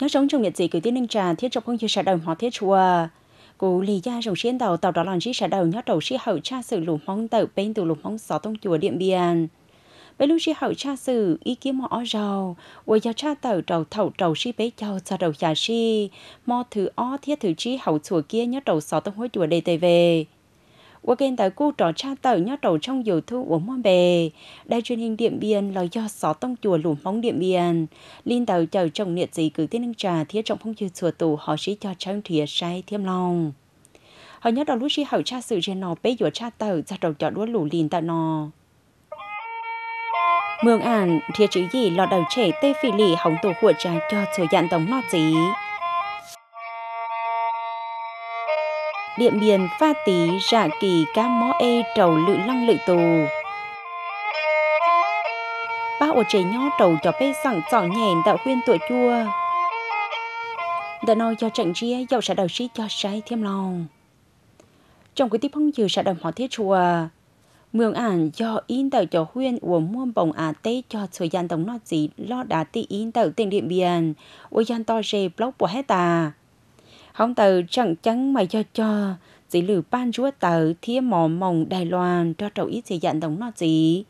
nó sống trong nhật dị cử tiến ninh trà thiết trong không như xã đầu họ thiết chùa cụ lì gia rồng xuyên đầu tàu đó là chỉ xã đầu nhớ đầu sĩ hậu cha sử lùm mong tàu bên từ lùm mong xó tông chùa điện biên bên lúc sĩ hậu cha sử ý kiến mò ó rầu ôi gia cha tàu trầu thầu trầu sĩ bế châu xã đầu nhà sĩ mò thứ ó thiết thứ trí hậu chùa kia nhớ đầu xó tông hối chùa đề tề về qua kênh tại cu trò cha tờ nhá đầu trong dầu thu uống môn bề. Đài truyền hình Điện Biên là do xó tông chùa lũ móng Điện Biên. Linh tàu chờ chồng niệm dị cử tiên nâng trà thiết trọng phong chư chùa tù họ sĩ cho trang thịa sai thêm lòng. Họ nhớ đầu lúc sĩ hậu cha sự trên nò bế dùa cha tờ ra đầu cho đua lũ lìn tại nò. Mường ản, thiệt chữ gì lọt đầu trẻ tê phì lì hỏng tổ của trà cho chùa dạng tổng nọ gì. điện biên pha tí rạ kỳ cá mó ê trầu lự lăng lự tù ba ổ chế nho trầu cho bê sẵn sỏ nhèn đạo khuyên tuổi chua đã nói cho trận chia dầu sẽ đầu sĩ cho sai thêm lòng trong cái tiếp không dự sẽ đồng họ thiết chùa mường ản do in tờ cho huyên của mua bồng à tê cho thời gian tổng nó gì lo đá tì in tờ tiền điện biên ôi gian to rê blog của hết ta à. Không từ chẳng chắn mà cho cho, chỉ lử ban chúa tờ thia mỏ mồng Đài Loan cho trâu ít gì dặn đồng nó gì.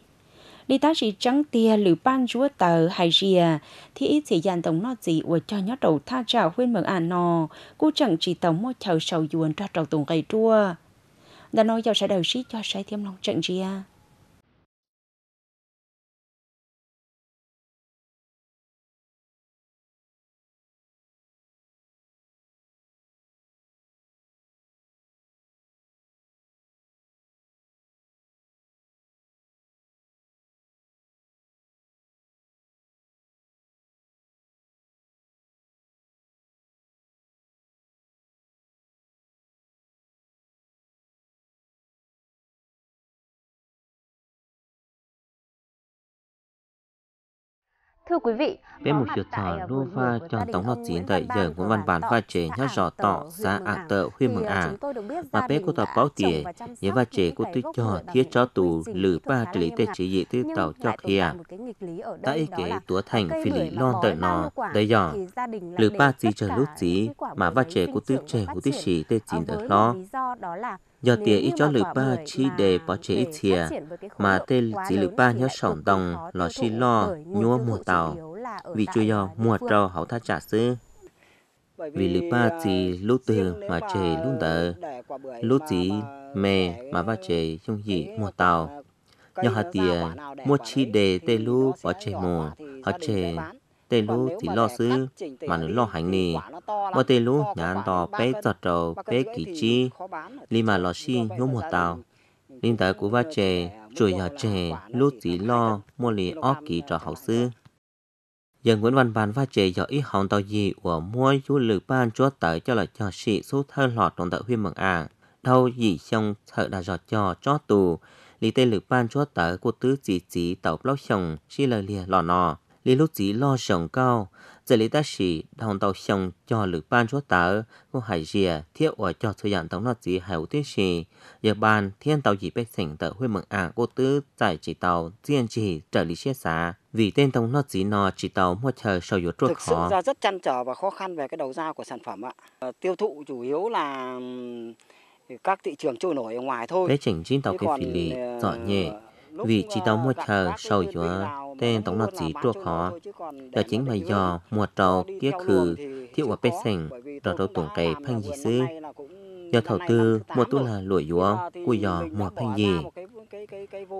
Đi ta chỉ trắng tia lử ban chúa tờ hay rìa, thì ít gì dặn đồng nó gì của cho nhó đầu tha trào khuyên mừng à nò, cô chẳng chỉ tổng một chầu sầu yuồn cho trâu tùng gầy chua. Đã nói cho sẽ đầu sĩ cho sẽ thêm lòng trận rìa. Thưa quý vị, bên một việc thở đua pha cho tổng lọt diễn tại giờ của văn bản và chế nhá rõ tỏ ra ạ tợ khuyên mừng à. Mà bé của tàu báo tìa, nhớ và chế của tư cho thiết cho tù lử ba trị lý tế chỉ dị tư tàu cho kia. Ta ý kế tùa thành phi lý lon tợ nó, đây dò. Lử ba gì chờ lúc gì mà và chế của tư trẻ của tư sĩ tế chính ở lo do tia ít cho lửa ba chi đề bỏ chế ít thìa mà tên chỉ lửa ba nhớ sỏng đồng lò xì lo nhua mùa tàu vì chưa do mùa trâu hậu tha trả sư vì lửa ba ờ, chỉ lúc từ mà chế lúc tờ lúc gì mẹ mà va chế chung gì mùa tàu nhớ hạt tia mua chi đề tê lú bỏ chế mùa họ chế tê lú thì lo sư mà nó lo hành nì mà tê lú nhàn tò bé giọt trầu bé kỳ chi li mà lo xi nhô một tàu linh tại của ba trẻ chuỗi nhà trẻ lú chỉ lo mua lì ó kỳ trò hậu sư dân Nguyễn Văn Bàn và chế do ít hỏng tàu gì của mua chú lịch ban chúa tới cho là cho sĩ số thơ lọt trong tờ huyên mừng à, đâu gì trong thợ đã giọt cho cho tù lý tên lực ban chúa tới của tứ chỉ chỉ tàu blog chồng chỉ lời lìa lò nò lý lúc chỉ lo sống cao giờ lý ta chỉ đồng tàu sống cho lực ban số tớ có hải dìa thiết ở cho thời gian tổng nó chỉ hiểu tuyết sĩ giờ ban thiên tàu chỉ bách thành tờ huy mừng ả cô tứ giải chỉ tàu riêng chỉ trở lý xe xá vì tên tổng nó chỉ nó chỉ tàu mua chờ sầu yếu trượt khó thực sự ra rất chăn trở và khó khăn về cái đầu ra của sản phẩm ạ ờ, tiêu thụ chủ yếu là các thị trường trôi nổi ở ngoài thôi. Lấy chỉnh chín tàu cái phỉ lì, ờ, rõ nhẹ, vì chỉ tàu ờ, mua chờ sầu yếu tên tổng nọt sĩ trua khó đó chính là do mùa trầu kia khử thiếu ở bê sành trò trâu tuồng cây phanh dị sư do thảo tư mùa tu là lụa dúa cua giò mùa phanh dị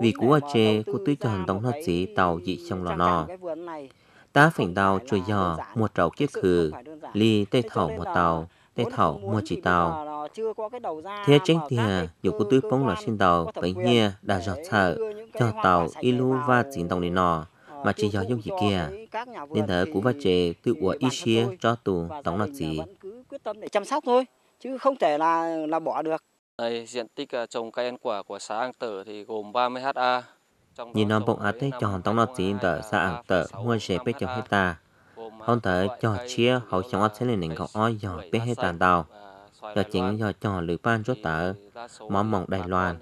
vì cú ở chê cú tư chọn tổng nọt sĩ tàu dị trong lò nò ta phảnh đào chùa giò mùa trầu kia khử ly tây thảo một tàu để thảo mua chỉ tàu. Thế chính thì à, dù cô tư phong là xin tàu bánh nhia đã giọt sợ cho tàu ilu và chính tàu này nọ ờ, mà chỉ do dung gì kia nên thế cú và chế tự của ít xia cho tù tống là gì quyết tâm để chăm sóc thôi chứ không thể là là bỏ được đây diện tích à, trồng cây ăn quả của xã An Tử thì gồm 30 ha. Nhìn nó bông át thế cho hòn tống nọt gì tờ xã An Tử mua chế bếp cho ta hôn tới cho chia hậu chọn ở sẽ nên nền gạo oi dò bé hay tàn đào do chính do cho lữ ban rốt tở món mỏng đài loan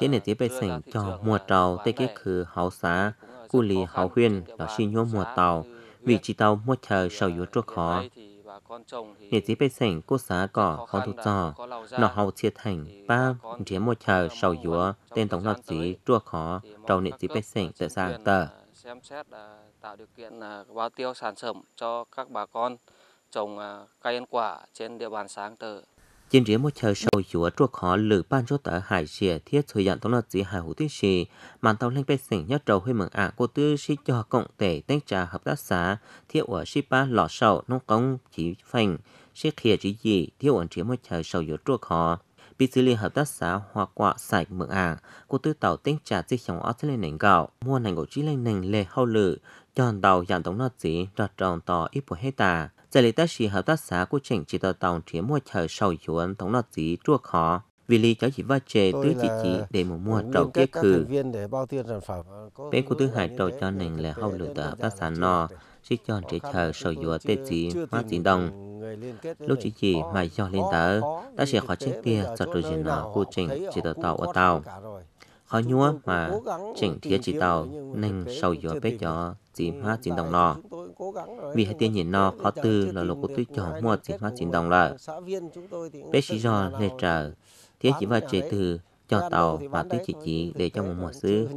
thế này tiếp bê sảnh cho mùa tàu tây kết khứ hậu xá cù lì hậu huyên đó xin nhúa mùa tàu vị trí tàu mua chờ sầu yếu trốt khó nè tí bê sảnh cô xá cỏ khó thuộc trò nọ hậu chia thành ba rĩa mua chờ sầu yếu tên tổng lọt dí trua khó trầu nè tí bê sảnh tự sang tờ xem xét tạo điều kiện bao tiêu sản phẩm cho các bà con trồng à, cây ăn quả trên địa bàn sáng tờ. Chính riêng một chờ sầu chúa trụ khó lử ban cho tờ hải xìa thiết thời gian tổng lọt dĩ hải hữu tiên sĩ, màn tàu lên bê xỉnh nhất trầu huy mừng ạ cô tư sĩ cho cộng tể tên trà hợp tác xã thiết ở sĩ ba lọ sầu nông công chỉ phành, sĩ khía chỉ gì thiết ổn riêng một chờ sầu chúa trua khó bị dữ liệu hợp tác xã hoa quả sạch mượn ảng của tư tàu tính trả di trong ớt lên nền gạo mua nền gỗ trí lên nền lê hậu lự chọn tàu dạng tổng nọ chỉ rọt tròn tỏ ít bộ hết tà giải lý tác sĩ hợp tác xã của chỉnh chỉ tàu tàu chỉ mua chờ sầu chuẩn tổng nọ chỉ chua khó vì lý cho chỉ va chê tứ chỉ chỉ để mua mua trầu kết khử. Bé của tư hải trầu cho nền lê hậu lửa tờ bác sản no, sĩ chọn trẻ chờ sở dùa tết gì hoa chính đồng lúc chỉ chỉ mà do lên tớ ta sẽ khó chết tia cho tôi chỉ nào cô trình chỉ tờ tàu ở tàu khó nhua mà chỉnh thiết chỉ tàu nên sầu gió bé cho chỉ hóa chín đồng nọ vì hai tiên nhìn nọ khó tư là lúc của tôi chọn mua chỉ hóa chín đồng là bé chỉ do lê trở thiết chỉ và chế từ cho tàu và tôi chỉ chỉ để cho một mùa xứ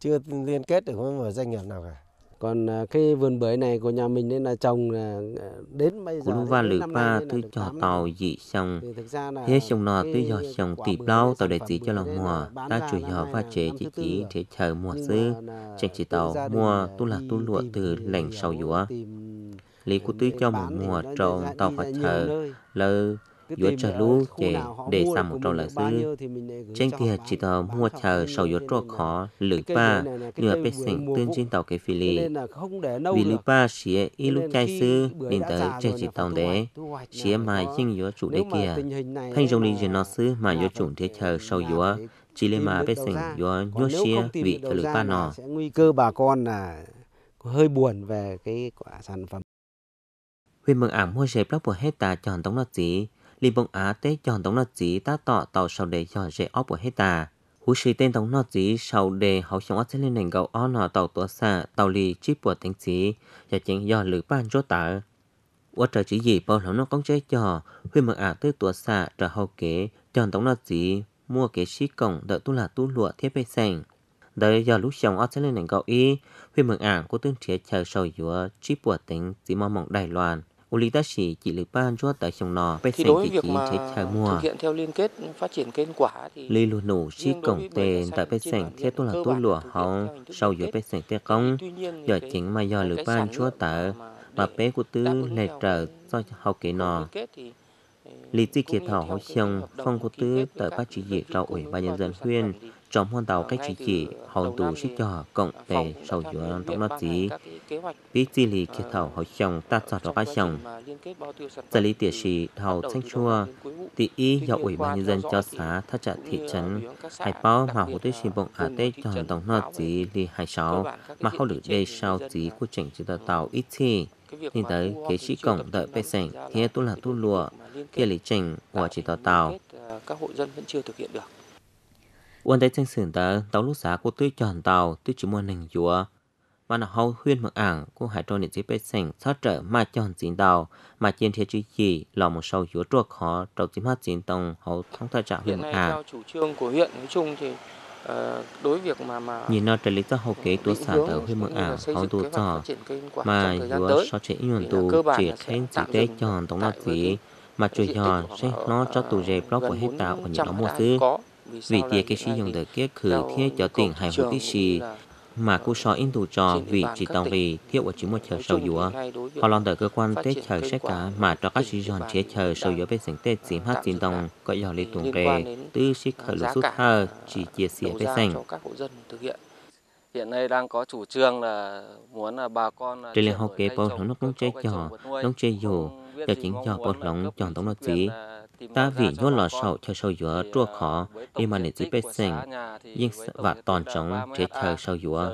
chưa liên kết được với một doanh nghiệp nào cả còn à, cái vườn bưởi này của nhà mình nên là trồng à, đến bây giờ và lửa ba tôi cho tàu dị xong thế xong nọ tôi cho xong tịp lâu tàu để chỉ cho lòng mùa ta chủ nhỏ và chế chỉ chỉ để chờ mùa sư chẳng chỉ tàu mùa tôi là tôi lụa từ lành sau dũa lý của tôi cho một mùa trồng tàu và chờ lơ yốt cho lũ chế để xa một trâu là dư. Trên kia chỉ tờ mua chờ sau yốt trô khó lửa ba nửa bế sảnh tương trên tàu cái phi lì. Vì lửa ba xế y lúc chai sư nên tới trên chỉ tàu đế. Xế mà dinh yốt chủ đế kia. Thanh rong lý dì nó sư mà yốt chủ thế chờ sau yốt. Chỉ lên mà bế sảnh yốt nhốt xế vị cho lửa ba nọ. Nguy cơ bà con là hơi buồn về cái quả sản phẩm. Huy mừng ảm mua xe lóc của hecta tà chọn tống nó gì Liên bang Á tế chọn tổng nọt dí ta tỏ tàu sau đề chọn dễ ốc của hết ta. Hú sĩ tên tổng nọt dí sau đề hậu chọn ốc lên nền gầu ốc nọ tàu tủa xa tàu lì chip của tính dí và chính do lửa ban rốt tở. ở trời chỉ gì bao lâu nó con chế cho huy mực Á tế tủa xa trở hậu kế chọn tổng nọt dí mua kế sĩ cổng đợi tu là tu lụa thiết bê sành. Đấy giờ lúc chồng ốc lên nền gầu y, huy mực Á của tương chế chờ sau giữa chip của tính dí mong mỏng Đài Loan. Ú lý tác sĩ chỉ lực ban cho tại sông nò, bê xanh kỳ chí chế trái mua. Thực hiện theo liên kết phát triển kết quả thì... Lý lùa nổ xí cổng tên tại bê xanh thế tôi là tốt lùa họ sau dưới bê xanh thế công. giờ chính mà do lực ban cho tại mà bé của tư lệ trở do học kế nò, Lý tí kiệt thảo hóa xong phong của tư tại bác chỉ dị rào ủy ban nhân dân huyện trong hoàn tàu cách chỉ chỉ hòn tù xích cho cộng tề sau giữa tổng nó chỉ bí chi lì kia ờ, thảo họ chồng ta cho đó ba chồng giải ờ, lý tiệt sĩ thảo thanh chua tị y do ủy ban nhân dân cho ờ, xã thác trạ thị trấn hải bao mà hồ tây xin bộng ở tây cho hòn tổng nó chỉ lì hai sáu mà không được đây sau chỉ của chỉnh chỉ tàu ít thì nhìn tới kế sĩ cộng đợi bê sảnh thì tu là tu lụa kia lý trình của chỉ tàu tàu các hộ dân vẫn chưa thực hiện được trên tàu วันได้จังสืนตาเตาลูกสากูตื้อจอนเตาตื้อจุมวนหนึ่งยัวมันเฮาเฮือนมักอ่างกูหายตัวนี่สิไปเส่งซอเจอมาจอนจีนเตามาเจียนเทียจุยีหล่อมสาวยัวตัวขอเตาจิมาจีนตองเฮาทั้งท่าจากเฮือนมักอ่าง chủ trương của huyện nói chung thì ờ, đối việc mà mà nhìn nó trở lý cho hậu kế tu sản ở huyện mường ảo hậu tu trò mà vừa so chế nhuận tu chỉ khen chỉ tế chọn tổng là chỉ mà chủ nhỏ sẽ nó ờ, cho tù dây blog của hết tạo của những đó mua xứ vì tia cái sử dụng được kia khử thiết cho tiền hành hữu tiết sĩ mà cô so in tù trò vì chỉ tông vì thiếu ở chỉ một chờ sầu dũa. Họ lòng tới cơ quan tết chờ sách cả mà cho các sĩ dọn chế chờ sầu dũa bên sảnh tết chiếm hát chiến đồng có dò lý tùng rề, tư sĩ khởi lũ sút thơ chỉ chia à, sẻ bên sảnh. Hiện nay đang có chủ trương là muốn là bà con... Trên liên học kế bó lóng nó cũng chế cho, nó chế dù, cho chính cho bó lóng chọn tổng độc chí, ta vì nhốt lò sầu theo sầu dúa chua khó đi mà nền dịp bếp sinh nhưng và toàn trống chế theo sầu dúa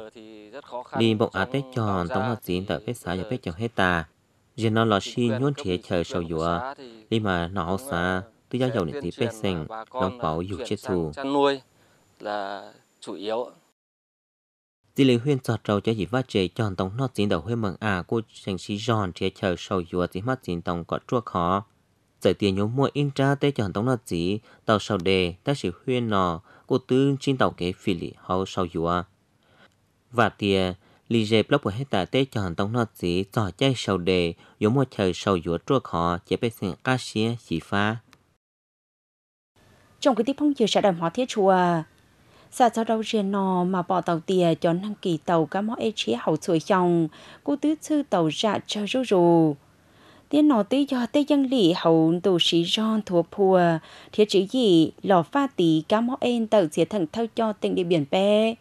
đi bộ á tết tròn tống hoa dính tại bếp xã và bếp chồng hết ta giờ nó lò xi nhốt chế theo sầu dúa đi mà nó áo xa tư giáo dầu nền dịp bếp sinh đóng bảo dù chết thù là chủ yếu Dì lý huyên giọt trâu cho dì vát chế chọn tổng nó dính đầu huyên mừng à cô chẳng xí giòn chế chờ sầu dúa dì mắt dính tổng có chua khó giải tiền nhóm mua in tra tê cho hành là gì tàu sau đề ta sẽ huyên nò cô tư trên tàu kế phi lý hậu sau dùa và tiền lý dê blog của hết tại tê cho hành tông là gì tỏ chay sau đề nhóm mua trời sau dùa trua khó chế bê sinh ca xia chỉ phá trong cái tiếp phong chia sẽ đảm hóa thiết chùa xa cho đâu riêng nò mà bỏ tàu tìa cho năng kỳ tàu cá mỏ ế chế hậu chuối chồng cô tứ sư tàu ra cho rú rù, rù tiếng nó tí do tới dân lý hậu tù sĩ John thua phùa, thiết chữ gì lò pha tí cá mó em tàu diệt thần thâu cho tỉnh địa biển bè.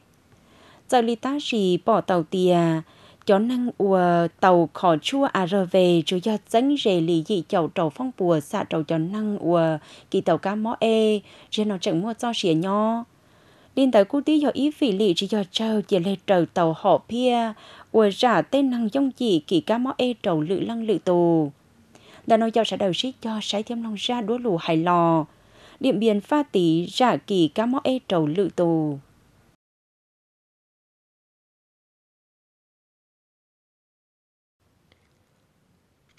Giờ lý ta gì bỏ tàu tìa, chó năng ùa tàu khó chua à rờ về rồi do dẫn rề lì dị chậu trầu phong bùa xạ trầu chó năng ùa kỳ tàu cá mó e rồi nó chẳng mua cho xỉa nho liên tới cú tí do ý vị lì chỉ do trâu chỉ lê trầu tàu họ pia ủa giả tên năng dông chỉ kỳ cá mó e trầu lự lăng lự tù đã nói cho sẽ đầu sĩ cho sái thêm lòng ra đúa lù hài lò. Điện biển pha tí giả kỳ cá mõ e trầu lự tù.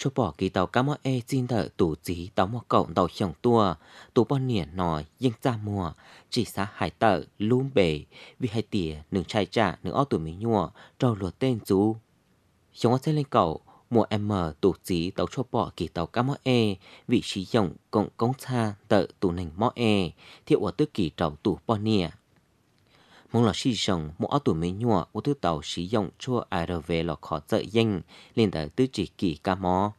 cho bỏ kỳ tàu cá mơ e xin thở tủ trí tàu mơ cậu tàu chồng tua tủ bò nỉa nòi yên ra mùa chỉ xa hải tợ lúm bể vì hai tỉa nướng chai trả nướng o tủ mình nhua trò lùa tên chú chúng xe lên cậu mùa em mở tổ chí tàu cho bỏ kỳ tàu cá mỏ e vị trí dòng cộng công xa tợ tù nành mỏ e thiệu ở tư kỳ tàu tù bò nìa mong là sĩ dòng một ở tuổi mới nhua ô tư tàu sử dụng cho ai rờ về là khó dậy danh liên tới tư chỉ kỳ cá mỏ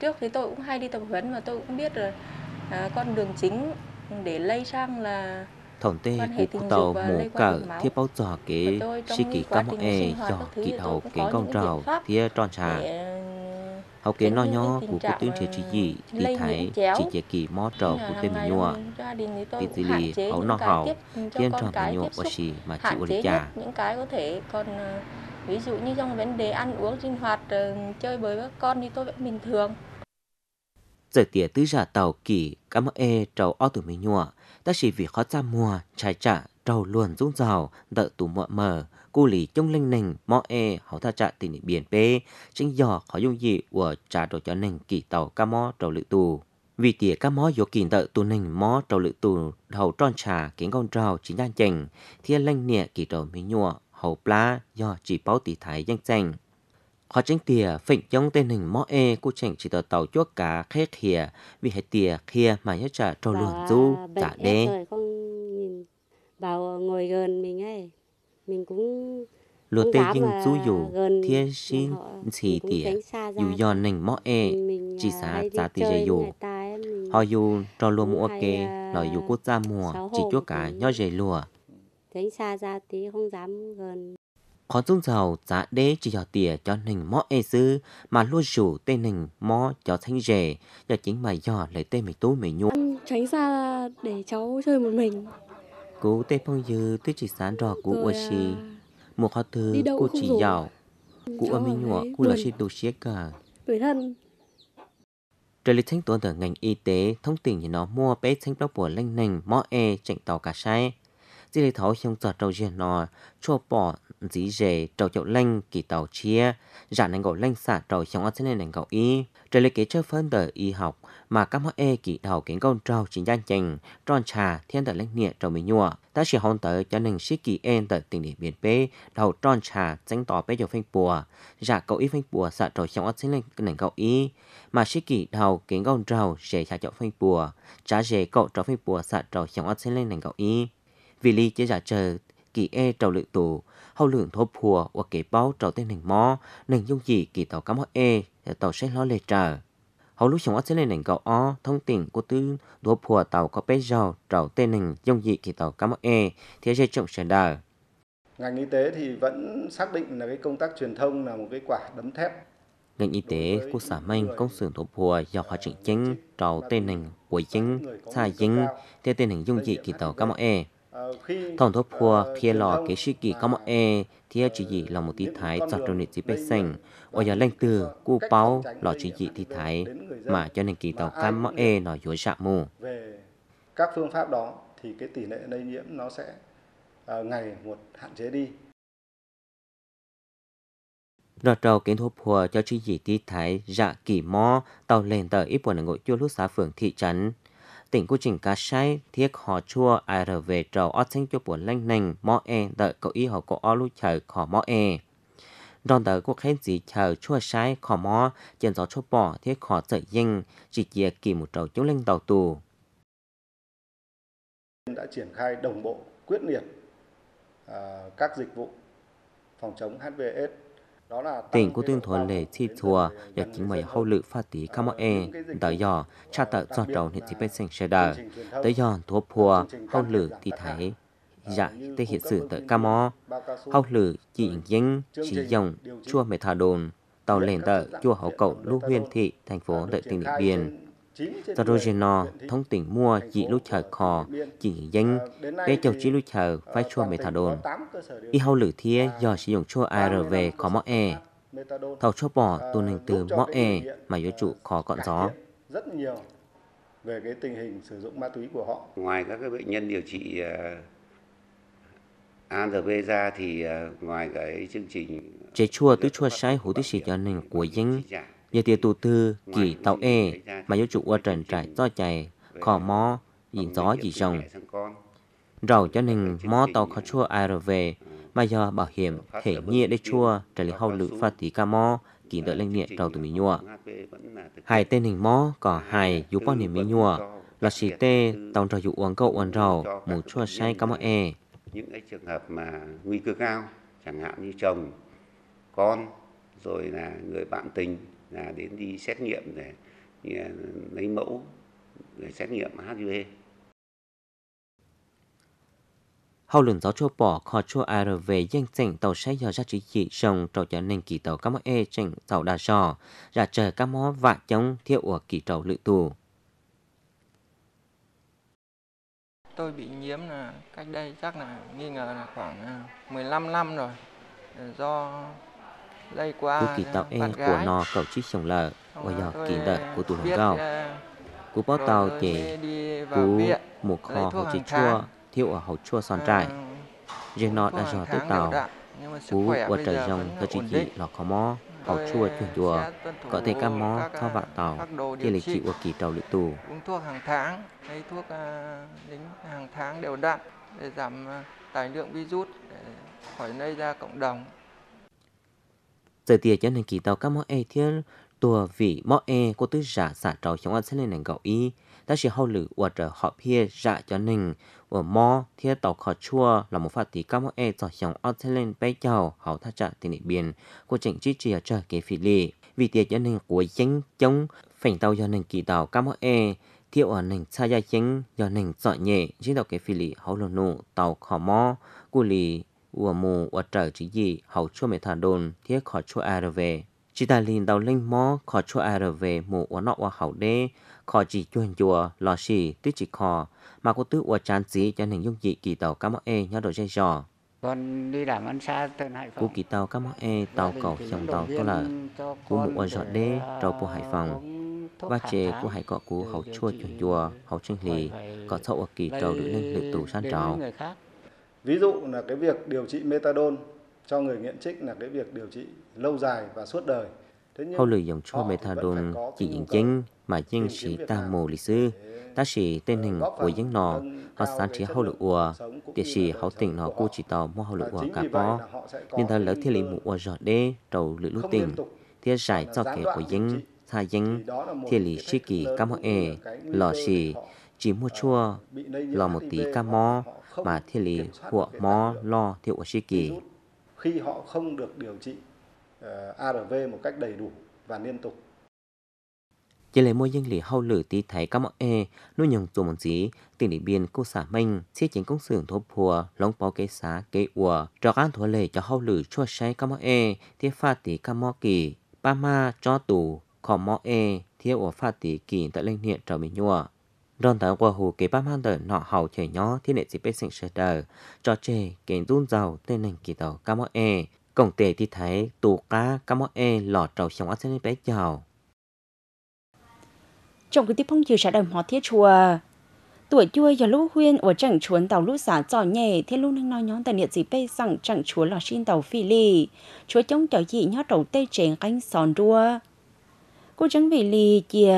trước thì tôi cũng hay đi tập huấn và tôi cũng biết rồi à, con đường chính để lây sang là thống tê của tàu mù cờ thiết bao giò cái sĩ kỳ ca mô e giò kỳ đầu kế công trào thiết tròn trà hậu kế no nho của cụ tuyến thiệt chỉ gì thì thấy chỉ chỉ kỳ mò trầu của tên mình nhua vì tỷ lì hậu no hậu thiên tròn mình nhua của sĩ mà chịu ổn chả những cái có thể còn ờ, ví dụ như trong vấn đề ăn uống sinh hoạt ờ, chơi với các con thì tôi vẫn bình thường giờ tía tứ giả tàu kỳ cá mơ e trầu o tụi mình nhua ta chỉ vì khó ra mùa trái trả trầu luồn rung rào đỡ tù mọ mờ cụ lì trong linh nình mọ e hậu tha trả tình biển bê chính dò khó dung dị của trả đồ cho nình kỳ tàu ca mò trầu lự tù vì tỉa ca mò vô kỳ tợ tù nình mò trầu lự tù hậu tròn trà kính con trào chính gian chành thiên lanh nịa kỳ trầu mi nhụa hậu plá do chỉ báo tỷ thái danh danh họ tránh tìa phỉnh trong tên hình mõ e cô chỉnh chỉ tờ tàu chuốc cá khét khìa vì hệ tìa khìa mà nhớ trả trâu lường du cả đê bảo ngồi gần mình ấy mình cũng lúa tê dinh du dù thiên xin xì tìa dù do nành mõ e chỉ xá giá tì dây dù họ dù trò lúa mua ok à, lòi dù quốc gia mùa chỉ chuốc cá nhó dây lùa tránh xa ra tí không dám gần khó dung giàu giá đế chỉ cho tỉa cho nình mõ e sư mà luôn chủ tên nình mõ cho thanh rể và chính bài nhỏ lấy tên mình tối mình nhu tránh xa để cháu chơi một mình cú tên phong dư tuy chỉ sáng rõ cú ua à, xì một họ thư cô chỉ giàu cú ua minh nhọ cú là xì tù xế cả tuổi thân trợ lý thanh tuấn ở ngành y tế thông tin thì nó mua bé thanh bao của lanh nành mõ e chạy tàu cả sai chỉ lấy thấu trong giờ trâu diện nó cho bỏ dí dề trâu chậu lanh kỳ tàu chia giả nành gầu lanh xả trâu trong ở trên nành gầu y trở lấy kế chơi phân tờ y học mà các mắc e kỳ đầu kiến công trâu chính gian chành tròn trà thiên tờ lãnh nghĩa trâu mì nhua ta sẽ hôn tờ cho nành sĩ kỳ en tờ tình địa biển bê đầu tròn trà danh tỏ bê dầu phanh bùa giả cậu y phanh bùa xả trâu trong ở xin nành gầu y mà sĩ kỳ đầu kiến công trâu dễ trà chậu phanh bùa trả dễ cậu trâu phanh bùa xả trâu trong ở xin nành gầu y vì lý chế giả chờ kỳ e trầu lự tù hậu lượng thô phùa và kỳ báo trầu tên hình mò nền dung dị kỳ tàu cắm hóa e tàu sẽ lo lệ trở hậu lúc chúng sẽ lên nền cầu o thông tin của tư thô phùa tàu có bé giàu trầu tên hình dung dị kỳ tàu cắm hóa e thế giới trọng sẽ đời ngành y tế thì vẫn xác định là cái công tác truyền thông là một cái quả đấm thép ngành y tế của xã Minh công xưởng thuộc bùa do hóa trình chính trào tên hình của chính xa chính theo tên hình dung dị kỳ tàu Cam E tổng thống phua kia lò kế sĩ kỳ có mọi e thì chỉ gì là một tí thái giọt trong nền bế xanh ở nhà lên từ cu bao lò chỉ gì tí thái mà cho nên kỳ tàu cam mọi e nó dối dạ mù các phương pháp đó thì cái tỷ lệ lây nhiễm nó sẽ à, ngày một hạn chế đi nó trâu kiến thu phùa cho chi dị tí thái dạ kỳ mò tàu lên tờ ít buồn ngồi chua lúc xá phường thị trấn tỉnh quy trình cá sai thiết họ chua ai rờ về trầu ót xanh cho buồn lanh nành mõ e đợi cậu y họ có o lu chờ khó mõ e đòn đợi quốc khen gì chờ chua sai khó mõ chân gió chua bỏ thiết khó sợ dinh chỉ dìa kỳ một trầu chống lên tàu tù đã triển khai đồng bộ quyết liệt à, các dịch vụ phòng chống HVS tỉnh cô tuyên thuần lệ chi thua và chính mày hậu lự phát tí khám e tới giờ cha tợ do đầu hiện chỉ bên sành xe đờ tới giờ thua phua hậu lự thì thấy dạ tê hiện sự tới cam o hậu lự chỉ dính chỉ dòng chua mẹ thà đồn tàu lên tới chùa hậu cậu lưu huyên thị thành phố đợi tỉnh điện biên Zarojino thông tin mua chỉ lúc chờ khò, chỉ danh, ờ, để chồng chỉ lúc chờ phải chua methadone. Y hậu lử thia do sử dụng chua ARV khó mõ e. Thầu chua bỏ ờ, tuần hình từ mõ e mà yếu trụ khó cọn gió. Rất nhiều về cái tình hình sử dụng ma túy của họ. Ngoài các cái bệnh nhân điều trị ờ, ARV ra thì ngoài cái chương trình... Chế chua tứ chua sai hữu tí xịt gia đình của danh giờ tiêu tù tư chỉ tàu e mà yếu chủ qua trần trải do chạy khó mó diện gió dị rồng rầu cho nên mó tàu khó chua ai rồi về mà giờ bảo hiểm hệ nhiên để chua trở lại hậu lự pha tí ca mó kỳ đợi lên nhẹ trầu từ mình nhua hai tên hình mó có hai dù bao niềm mình nhua là xì tê tàu trầu dụ uống cậu uống rầu một chua say ca mó e những cái trường hợp mà nguy cơ cao chẳng hạn như chồng con rồi là người bạn tình là đến đi xét nghiệm để lấy mẫu để xét nghiệm HIV. Hầu lượng gió chua bỏ khó chua AR về dân tỉnh tàu xe do ra chỉ trồng rồng trầu trở kỳ tàu các mẫu e trên tàu đa sò, ra trời các mẫu vạ chống thiệu ở kỳ tàu lự tù. Tôi bị nhiễm là cách đây chắc là nghi ngờ là khoảng 15 à, năm rồi do kỳ tàu 기타에 của nó cậu chiếc sông lờ và giờ kỳ đợi của tù hồng gạo ờ, cú bó tàu chỉ cú một kho hậu chỉ chua thiếu ở hậu chua son trại riêng nó đã dò tới tàu cú và trời dòng cơ chỉ chỉ lọ khó mò hậu chua chuyển chùa có thể cam mò thao vạn tàu khi lịch trị của kỳ tàu lị tù uống thuốc hàng tháng hay thuốc ờ, lính hàng tháng đều đặn để giảm ờ, tài lượng virus để khỏi lây ra cộng đồng giờ tiệt cho nên kỳ tàu các món e thiên tua vị món e có tư giả xả trò chống ăn sẽ nền gạo y ta sẽ hậu lử hoặc là họ phía dạ cho nên ở mò thiên tàu khó chua là một phát tí các món e cho chống ăn sẽ nên bay chào hậu thắt chặt tiền biển của chỉnh chi trì ở trời kế phi lì vì tiệt cho nên của danh chống phảnh tàu cho nên kỳ tàu các món e thiệu ở nền xa gia chính do nền dọn nhẹ chỉ tàu kế phi lì hậu lù nụ tàu khó mò của lì ua mù ua trở chỉ gì hậu chua mẹ thả đồn thiết khỏi chua à rồi về chỉ ta liền đầu linh mò khỏi chua à rồi về mù ua nọ ua hậu đê khỏi chỉ chuồn chùa lò xì tuyết chỉ khò mà cô tứ ua chán gì cho nên dung dị kỳ tàu cá mọ e nhớ đồ dây giò con đi làm ăn xa tận hải phòng. Cú kỳ tàu cá mọ e tàu cầu dòng tàu có là Cú mụ ua giọt đê tàu bộ hải phòng ba chế của hải cọ cú hậu chua chuẩn chùa hậu chân lì có thậu ở kỳ trầu được lên lực tù san trào ví dụ là cái việc điều trị methadone cho người nghiện trích là cái việc điều trị lâu dài và suốt đời hậu lợi dụng cho methadone chỉ những chứng mà dân sĩ ta mù lịch sư ta sĩ tên hình của dân nọ họ sáng trí hậu lực ua địa sĩ hậu tỉnh nó cô chỉ tàu mua hậu lực ua cả bó nhưng ta lỡ thiên lý mụ ua giọt đê đầu lự lũ tỉnh thiết giải cho kẻ của dân tha dân thiên lý sĩ kỳ cam hoa ê lò xì chỉ mua ờ, chua lò một tí cam mò mà thiên lý của mó lo thiệu sĩ kỳ. Khi họ không được điều trị ờ, ARV một cách đầy đủ và liên tục. Chỉ lấy môi dân lý hậu lử tí thấy các mọi e, nuôi nhồng tù một dí, tỉnh địa biên cô xã minh, xí chính công xưởng thô phùa, lóng bó cây xá, cây ùa, trò gan thua lệ cho hậu lử chua say các mọi e, thiết pha tí các mọi kỳ, ba ma cho tù, khó mọi e, thiết ủa pha tí kỳ tại linh hiện trở mình nhua. Rôn thở qua hồ kế ba hăng đợi nọ hậu trẻ nhỏ thì nệ dịp bế sinh sơ đờ. Cho chê kế run giàu tên nền kỳ tàu ca mõ e. Cổng tề thì thấy tù cá ca mõ e lọ trầu xong ác sinh bé chào. Trong cái tiếp phong chiều sẽ đồng hóa thiết chùa. Tuổi chua giờ lũ huyên ở chẳng chuốn tàu lũ xả giỏ nhẹ thế lũ năng nói nhóm tại địa dịp bê rằng chẳng chúa lọ xin tàu phi lì. Chúa chống chở dị nhó đầu tê trèn cánh sòn đua Cô chẳng vì lì chìa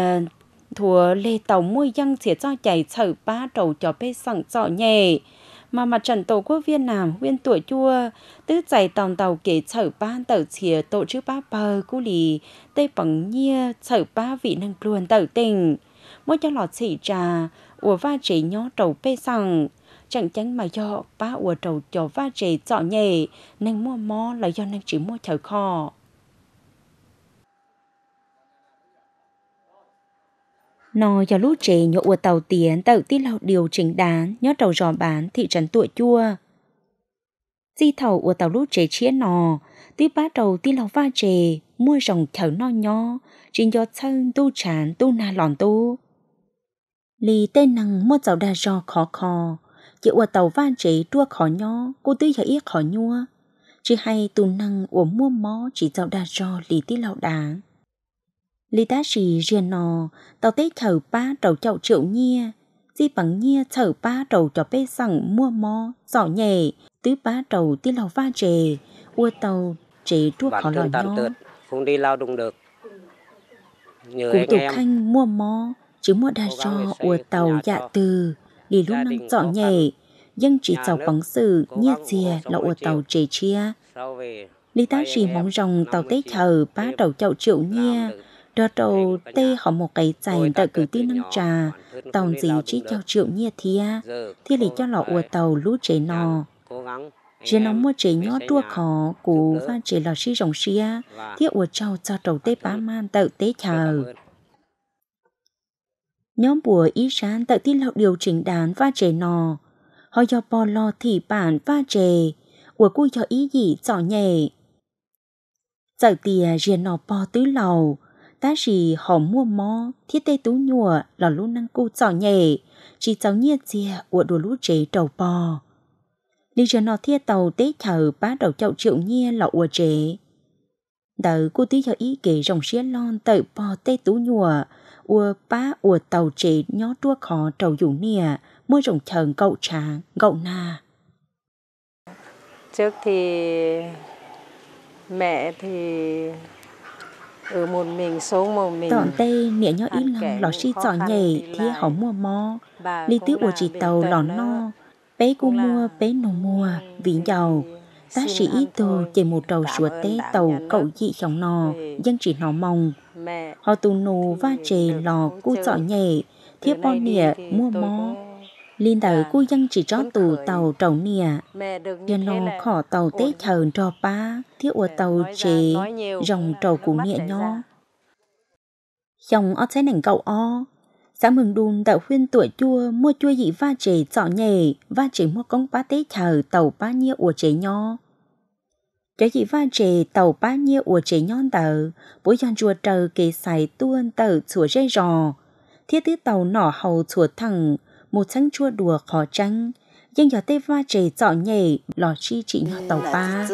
thua lê tàu môi dân sẽ cho chạy sở ba trầu cho bê sẵn rõ nhẹ mà mặt trận tổ quốc Việt Nam nguyên tuổi chua tứ giải tòng tàu kể sở ba tàu chìa tổ chức ba bờ cú lì tây bằng nhia sở ba vị năng luôn tàu tình mỗi cho lọ xỉ trà ủa va chế nhó trầu bê sẵn chẳng chắn mà do ba ủa trầu cho va chế rõ nhẹ nên mua mò là do năng chỉ mua chở kho Nó cho lúc chế nhộ ua tàu tiến tạo tí lào điều chỉnh đán nhớ tàu giò bán thị trấn tuổi chua. Di thầu ua tàu lúc chế chia nò, tí bá đầu tí lào va chế, mua rồng thở no nho, chỉ do thân tu chán tu na lòn tu. Lì tên năng mua dạo đa giò khó khó, chỉ ua tàu va chế tua khó nho, cô tư giờ ít khó nhua. Chỉ hay tu năng ua mua mó chỉ dạo đa giò lì tí lào đáng. Lý ta chỉ riêng nò, tao tê thở ba trầu chậu triệu nhia, di bằng nhia thở ba trầu cho bê sẵn mua mò, giỏ nhẹ, tứ ba trầu tí lò va trề, ua tàu trề chuốc khó lò nho. Không đi lao đụng được. Nhờ Cũng tục khanh mua mò, chứ mua đa cho ua tàu dạ từ, đi lúc năng giỏ nhẹ, dân chỉ tàu bóng sự nhia dìa là ua tàu trề chia. Lý ta chỉ mong rằng tàu tê thở ba trầu chậu triệu nhia, đo đầu tê họ một cái chảy tại cử tí nâng trà tàu gì chỉ cho triệu nhiệt thia thì lý cho lọ ua tàu lũ chế nò chế nóng mua chế nhó tua khó cú và chế lọ xí rồng xia thì ua trâu cho đầu tê bá man tàu tê chờ nhóm bùa ý sáng tại tin lậu điều chỉnh đán và chế nò họ do bò lò thị bản và chế của cô cho ý gì rõ nhẹ giờ tìa riêng nò bò tứ lầu ta chỉ họ mua mò thiết tê tú nhùa là lũ năng cu trò nhẹ chỉ cháu nhia chìa của đồ lũ chế trầu bò lý do nó thiết tàu tế thờ bá đầu chậu triệu nhia là ua chế đợi cô tí cho ý kể dòng xía lon tẩy bò tê tú nhùa ua bá ua tàu chế nhó tua khó trầu dụ nìa mua rồng chờn cậu trà cậu na trước thì mẹ thì Ừ, tọn tây nĩa nhó ít lòng lò xí tỏ nhảy thía hỏng mua mò ly tứ ủa chỉ tàu lò no bé cô mua bé nổ mua vị giàu ta sĩ ý tù chỉ một trầu sủa tế tàu cậu chị chồng nò dân chỉ nó mong họ tù nù va chề lò cu tỏ nhảy thiếp bon nịa mua mò liên tử của dân chỉ cho tù tàu trầu nìa dân nó khỏ tàu tế chờ trò ba thiết ở tàu chế dòng trầu của nghĩa nho dòng ở thế nảnh cậu o xã mừng đùm đạo khuyên tuổi chua mua chua dị va chế trọ nhề va chế mua công ba tế thờ tàu ba nhia ủa chế nho cho dị va chế tàu ba nhia ủa chế nhon tờ bố dọn chua trờ kê xài tuôn tờ chùa dây rò thiết tứ tàu nỏ hầu chùa thẳng một sáng chua đùa khó tránh nhưng giờ tê va trẻ dọ nhẹ lò chi chị nhỏ tàu ba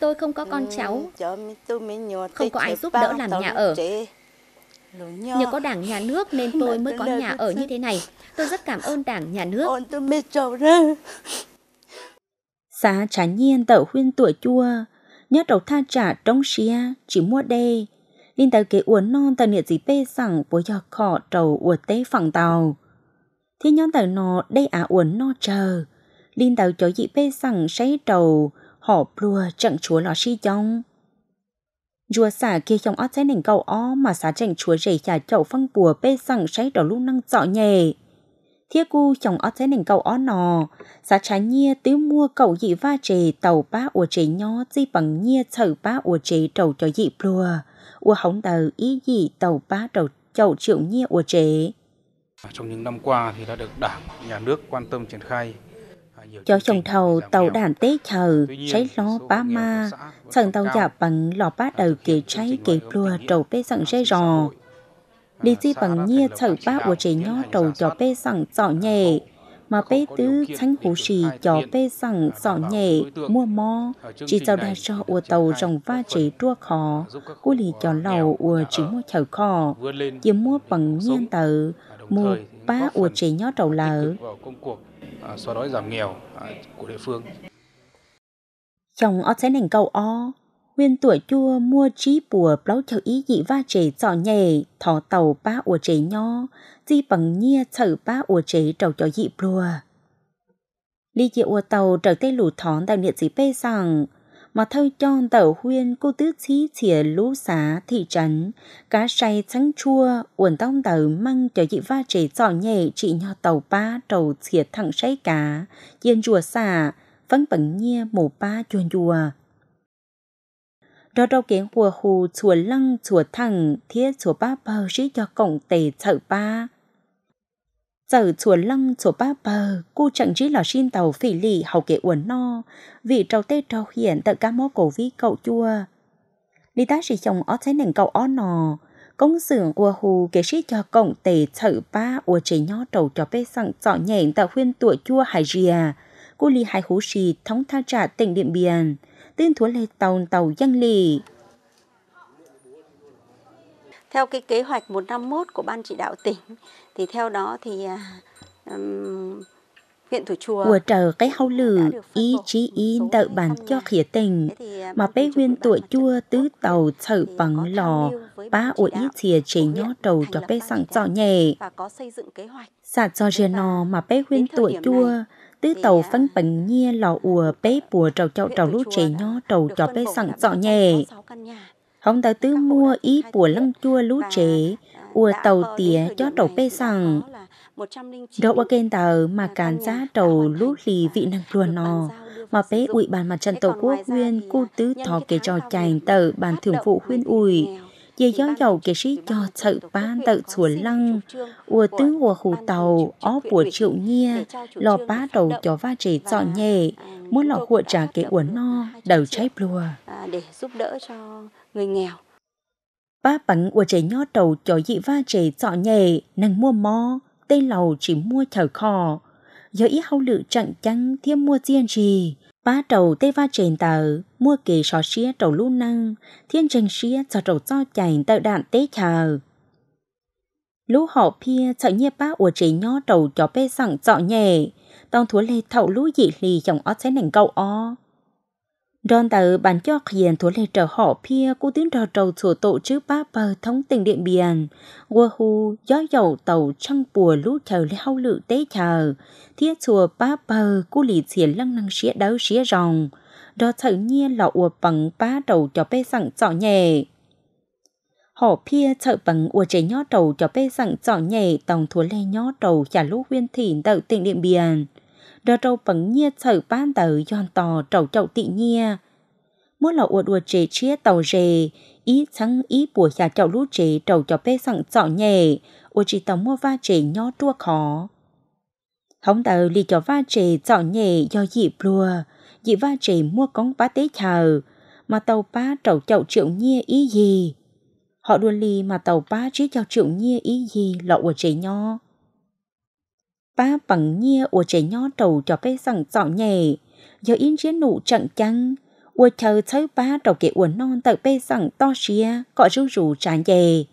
tôi không có con ừ, cháu không có ai giúp đỡ làm nhà ở Nhờ có đảng nhà nước nên tôi mới có nhà ở như thế này. Tôi rất cảm ơn đảng nhà nước. Xá trả nhiên tẩu huyên tuổi chua, nhớ đầu tha trả trong xia, chỉ mua đê nên tới kế uốn non tờ niệm dì bê sẵn với dò khỏ trầu uốn tế phẳng tàu. Thế nhóm tờ nó đây á uốn no chờ. Linh tàu chỗ dị bê sẵn say trầu họ plua chẳng chúa lò si chong. Chúa xả kia trong ót cháy nảnh cầu ó mà xả chẳng chúa rể trả chậu phăng bùa bê sẵn say trầu lúc năng dọ nhẹ. Thiết cu chồng ót cháy nảnh cầu ó nò, xả trái nhia tiêu mua cầu dị va trề tàu bá ủa trề nhó di bằng nhia chở bá ủa trề trầu cho dị plua của hống tờ ý gì tàu ba trầu chậu triệu nhiên của trẻ. Trong những năm qua thì đã được đảng, nhà nước quan tâm triển khai à, cho chồng thầu tàu đàn tế chờ cháy lo ba ma sẵn tàu giả bằng lò ba à, đầu kể cháy kể plua trầu bê sẵn dây rò đi à, di bằng nhia sẵn ba của trẻ nhỏ trầu cho bê sẵn rõ nhẹ mà bê tứ tránh hủ sĩ cho bê rằng giỏ nhẹ mua mò chỉ giao đại cho ua tàu rồng va chế đua khó cô lì cho lầu ua chỉ mua chở khó chỉ mua bằng nhiên tử mua ba ua chế nhó trầu lợ à, xóa đói giảm nghèo à, của địa phương chồng ở thế nền cầu o nguyên tuổi chua mua trí bùa báu theo ý dị va chế giỏ nhảy thỏ tàu ba ủa chế nho di bằng nhia thở ba ủa chế trầu cho dị bùa lý dị ủa tàu trở tay lũ thón đào niệm dị bê rằng mà thâu cho tàu huyên cô tứ chí chìa lũ xá thị trấn cá say trắng chua uẩn tông tàu măng cho dị va chế giỏ nhảy trị nho tàu ba trầu chìa thẳng say cá yên rùa xả vẫn bằng nhia mổ ba chuồn chùa đó đâu kiến của hù chùa lăng chùa thẳng thiết chùa ba bờ sĩ cho cổng tề chợ ba giờ chùa lăng chùa ba bờ cô chẳng chỉ là xin tàu phỉ lì hầu kệ uẩn no vì trâu tê trâu hiện tờ cá mô cổ vi cậu chua lý tá sĩ chồng ó thấy nền cậu ó nò công xưởng của hù kể sĩ cho cổng tề chợ ba ua chế nhó trầu cho bê sẵn chọn nhẹn tờ khuyên tuổi chua hải rìa cô lì hai hú xì thống tha trả tỉnh điện biển, tên thúa lê tàu tàu giang lì. Theo cái kế hoạch 151 của Ban chỉ đạo tỉnh, thì theo đó thì um, huyện thủ chùa của trở cái hâu lử ý chí ý tự bản cho khía tình à, mà bé huyên tuổi chua tứ tàu sợ bằng lò ba ủi ý thìa chế nhó trầu cho bé sẵn trò nhẹ và có xây dựng kế hoạch sạt cho riêng nò mà bé huyên tuổi chua tứ tàu à, phân bẩn nhia lò ùa bế bùa trầu châu trầu lũ trẻ nho trầu cho bế sẵn dọ nhẹ. Hồng ta tứ mua ý bùa lăng chua lũ trẻ, ùa tàu tía cho trầu bế sẵn. Đậu ở kênh tàu mà cán giá trầu lũ lì vị năng luồn nò mà bé ủy ban mặt trận tổ quốc nguyên cô à, tứ thọ kể trò chành tờ bàn thường vụ khuyên ủi 也拥有给是要策班的左楞，我 tư 我 hồ tàu ó bùa triệu nhiên, lò bá đầu cho va trẻ dọ nhẹ, muốn lò của trả cái uốn no, đầu cháy lùa. À, giúp đỡ cho người nghèo. Ba bánh của trẻ nhó đầu cho dị va trẻ dọ nhẹ, nâng mua mò, tê lầu chỉ mua thở khò. Giờ ý hậu lự chẳng chăng thêm mua riêng gì, ba trầu tê va chèn tờ mua kỳ sọ xía trầu lu năng thiên trình xía cho trầu cho chảy tờ đạn tế chờ lũ họ pia chợ nhẹ ba ủa chế nhó trầu cho bê sẵn trọ nhẹ tông thúa lê thậu lũ dị lì chồng ó sẽ nảnh cầu ó Ròn tàu bản cho khiền thuộc lệ trở họ pia cú tiến trò trầu sổ tổ chức ba bờ thống tỉnh điện biển. Qua hù gió dầu tàu trăng bùa lũ chờ lê hau lự tế chờ. Thiết chùa ba bờ cú lì chiến lăng năng xía đấu xía ròng. Đó thử nhiên là ua bằng ba đầu cho bê sẵn trọ nhẹ. Họ pia chợ bằng ua trẻ nhó đầu cho bê sẵn trọ nhẹ tổng thuộc lê nhó đầu trả lũ viên thỉnh tàu tỉnh điện biển đo trâu vẫn nhia sở ban tờ yon tò trầu trầu tị nhia. Mỗi lọ uột uột chế chia tàu rề, ý chẳng ý bùa xà trầu lũ chế trầu cho bê sẵn sọ nhẹ, uột chỉ tàu mua va chế nho tua khó. Hóng tờ lì cho va chế sọ nhẹ do dị bùa, dị va chế mua con bá tế chờ, mà tàu bá trầu trầu triệu nhia ý gì. Họ đuôn lì mà tàu bá chế cho triệu nhia ý gì lọ uột chế nho ba bằng nhia của trẻ nhỏ đầu cho bé rằng rõ nhẹ giờ yên chế nụ trận chăng ua chờ thấy ba đầu kể uốn non tờ bé rằng to xia có rú rú tràn về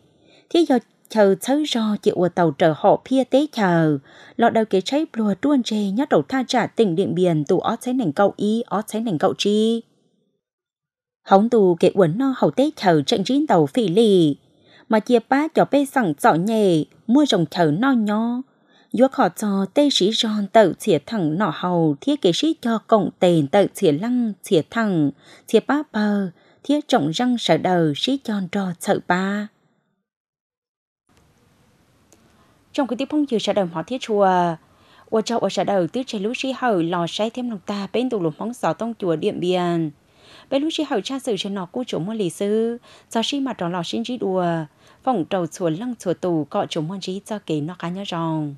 thế giờ chờ thấy do chị ua tàu trở họ pia tế chờ lọ đầu kể cháy lùa tuôn chê nhá đầu tha trả tỉnh điện biển tù ó cháy nành cậu y ó cháy nành cậu chi hóng tù kệ uốn no hầu tế chờ trận chiến tàu phỉ lì mà chia ba cho bé rằng rõ nhẹ mua rồng chờ no nho do khó cho tê sĩ giòn tàu chia thẳng nọ hầu thiết kế sĩ cho cộng tên tàu chia lăng chia thẳng chia ba bờ thiết trọng răng sở đầu sĩ giòn trò sợ ba trong cái tiếp phong dự sở đầu họ thiết chùa ở trong ở sở đầu tứ chế lũ sĩ hầu lò say thêm lòng ta bên tù lùm móng gió tông chùa điện biên bên lũ sĩ hầu cha sử trên nọ cu chủ mua lì sư do sĩ mặt trò lò xin trí đùa phòng trầu chùa lăng chùa tù cọ chủ môn trí cho kế nó cá nhớ ròng